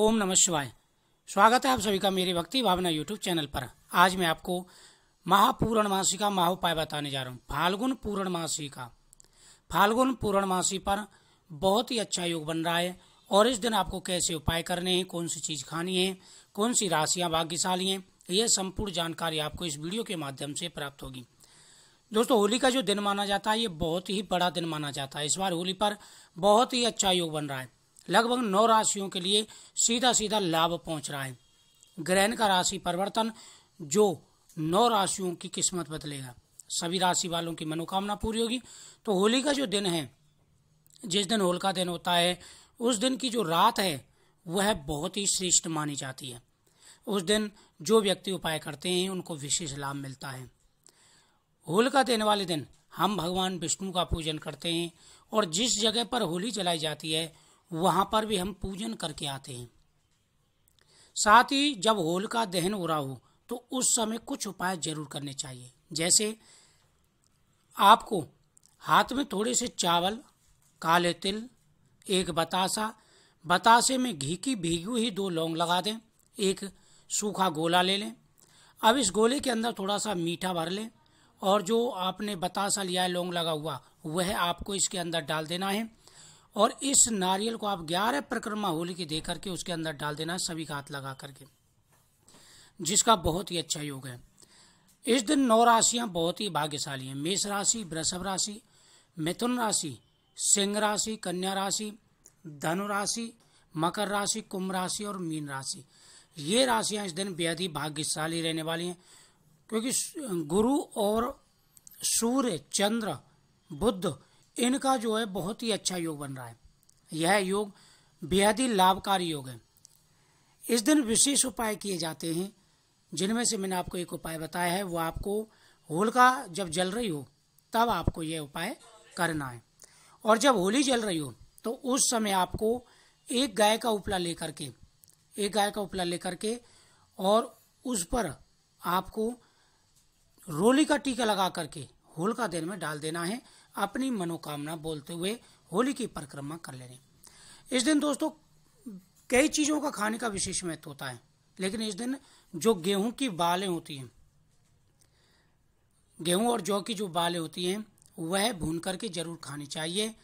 ओम नमः शिवाय स्वागत है आप सभी का मेरे भक्ति भावना यूट्यूब चैनल पर आज मैं आपको महापूर्णमासी का उपाय बताने जा रहा हूँ फाल्गुन पूर्णमासी का फाल्गुन पूर्णमासी पर बहुत ही अच्छा योग बन रहा है और इस दिन आपको कैसे उपाय करने हैं कौन सी चीज़ खानी है कौन सी राशियाँ भाग्यशाली हैं यह संपूर्ण जानकारी आपको इस वीडियो के माध्यम से प्राप्त होगी दोस्तों होली का जो दिन माना जाता है ये बहुत ही बड़ा दिन माना जाता है इस बार होली पर बहुत ही अच्छा योग बन रहा है लगभग नौ राशियों के लिए सीधा सीधा लाभ पहुंच रहा है ग्रहण का राशि परिवर्तन जो नौ राशियों की किस्मत बदलेगा सभी राशि वालों की मनोकामना पूरी होगी तो होली का जो दिन है जिस दिन होलिका दिन होता है उस दिन की जो रात है वह बहुत ही श्रेष्ठ मानी जाती है उस दिन जो व्यक्ति उपाय करते हैं उनको विशेष लाभ मिलता है होलिका देने वाले दिन हम भगवान विष्णु का पूजन करते हैं और जिस जगह पर होली जलाई जाती है वहां पर भी हम पूजन करके आते हैं साथ ही जब होलिका दहन हो रहा हो तो उस समय कुछ उपाय जरूर करने चाहिए जैसे आपको हाथ में थोड़े से चावल काले तिल एक बतासा बतासे में घी की भीगी ही दो लौंग लगा दें एक सूखा गोला ले लें अब इस गोले के अंदर थोड़ा सा मीठा भर लें और जो आपने बतासा लिया है लौंग लगा हुआ वह आपको इसके अंदर डाल देना है और इस नारियल को आप ग्यारह परिक्रमा होली की दे करके उसके अंदर डाल देना सभी का हाथ लगा करके जिसका बहुत ही अच्छा योग है इस दिन नौ राशियां बहुत ही भाग्यशाली हैं मेष राशि वृषभ राशि मिथुन राशि सिंह राशि कन्या राशि धनु राशि मकर राशि कुंभ राशि और मीन राशि ये राशियां इस दिन बेहद ही भाग्यशाली रहने वाली हैं क्योंकि गुरु और सूर्य चंद्र बुद्ध इनका जो है बहुत ही अच्छा योग बन रहा है यह योग बेहद ही लाभकारी योग है इस दिन विशेष उपाय किए जाते हैं जिनमें से मैंने आपको एक उपाय बताया है वो आपको होलिका जब जल रही हो तब आपको यह उपाय करना है और जब होली जल रही हो तो उस समय आपको एक गाय का उपला लेकर के एक गाय का उपला लेकर के और उस पर आपको रोली का टीका लगा करके होलिका देन में डाल देना है अपनी मनोकामना बोलते हुए होली की परिक्रमा कर लेनी इस दिन दोस्तों कई चीजों का खाने का विशेष महत्व होता है लेकिन इस दिन जो गेहूं की बालें होती हैं गेहूं और जौ की जो बालें होती हैं वह भून करके जरूर खानी चाहिए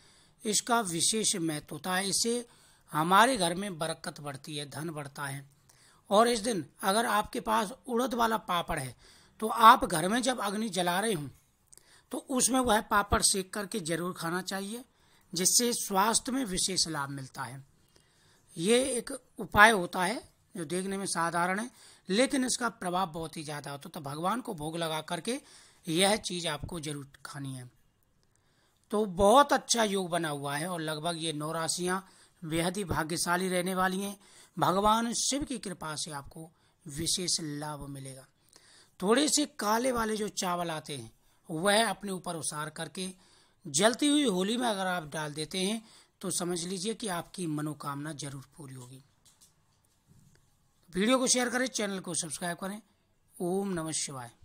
इसका विशेष महत्व होता है इससे हमारे घर में बरकत बढ़ती है धन बढ़ता है और इस दिन अगर आपके पास उड़द वाला पापड़ है तो आप घर में जब अग्नि जला रहे हों तो उसमें वह पापड़ सेक करके जरूर खाना चाहिए जिससे स्वास्थ्य में विशेष लाभ मिलता है ये एक उपाय होता है जो देखने में साधारण है लेकिन इसका प्रभाव बहुत ही ज़्यादा होता तो भगवान को भोग लगा करके यह चीज़ आपको जरूर खानी है तो बहुत अच्छा योग बना हुआ है और लगभग ये नौ राशियां बेहद ही भाग्यशाली रहने वाली हैं भगवान शिव की कृपा से आपको विशेष लाभ मिलेगा थोड़े से काले वाले जो चावल आते हैं वह अपने ऊपर उसार करके जलती हुई होली में अगर आप डाल देते हैं तो समझ लीजिए कि आपकी मनोकामना जरूर पूरी होगी वीडियो को शेयर करें चैनल को सब्सक्राइब करें ओम नमः शिवाय